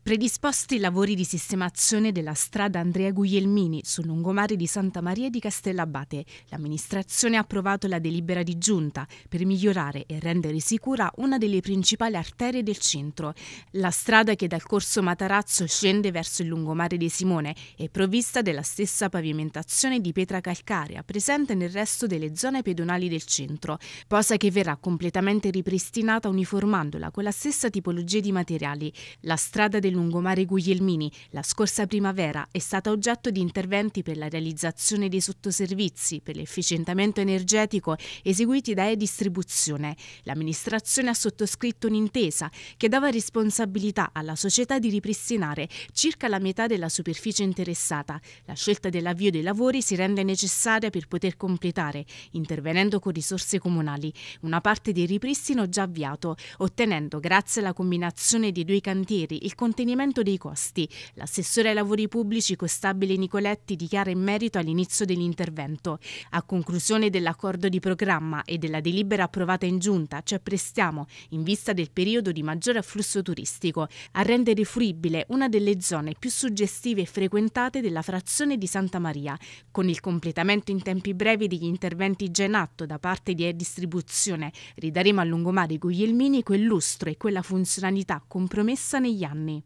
Predisposti i lavori di sistemazione della strada Andrea Guglielmini sul lungomare di Santa Maria di Castellabate, l'amministrazione ha approvato la delibera di giunta per migliorare e rendere sicura una delle principali arterie del centro. La strada che dal corso Matarazzo scende verso il lungomare di Simone è provvista della stessa pavimentazione di pietra calcarea presente nel resto delle zone pedonali del centro, cosa che verrà completamente ripristinata uniformandola con la stessa tipologia di materiali. La strada del lungomare Guglielmini la scorsa primavera è stata oggetto di interventi per la realizzazione dei sottoservizi per l'efficientamento energetico eseguiti da E-Distribuzione. L'amministrazione ha sottoscritto un'intesa che dava responsabilità alla società di ripristinare circa la metà della superficie interessata. La scelta dell'avvio dei lavori si rende necessaria per poter completare, intervenendo con risorse comunali, una parte del ripristino già avviato, ottenendo grazie alla combinazione dei due cantieri il controllo contenimento dei costi. L'assessore ai lavori pubblici Costabile Nicoletti dichiara in merito all'inizio dell'intervento. A conclusione dell'accordo di programma e della delibera approvata in giunta ci apprestiamo, in vista del periodo di maggiore afflusso turistico, a rendere fruibile una delle zone più suggestive e frequentate della frazione di Santa Maria, con il completamento in tempi brevi degli interventi già in atto da parte di e Distribuzione. Ridaremo al lungomare Guglielmini quel lustro e quella funzionalità compromessa negli anni.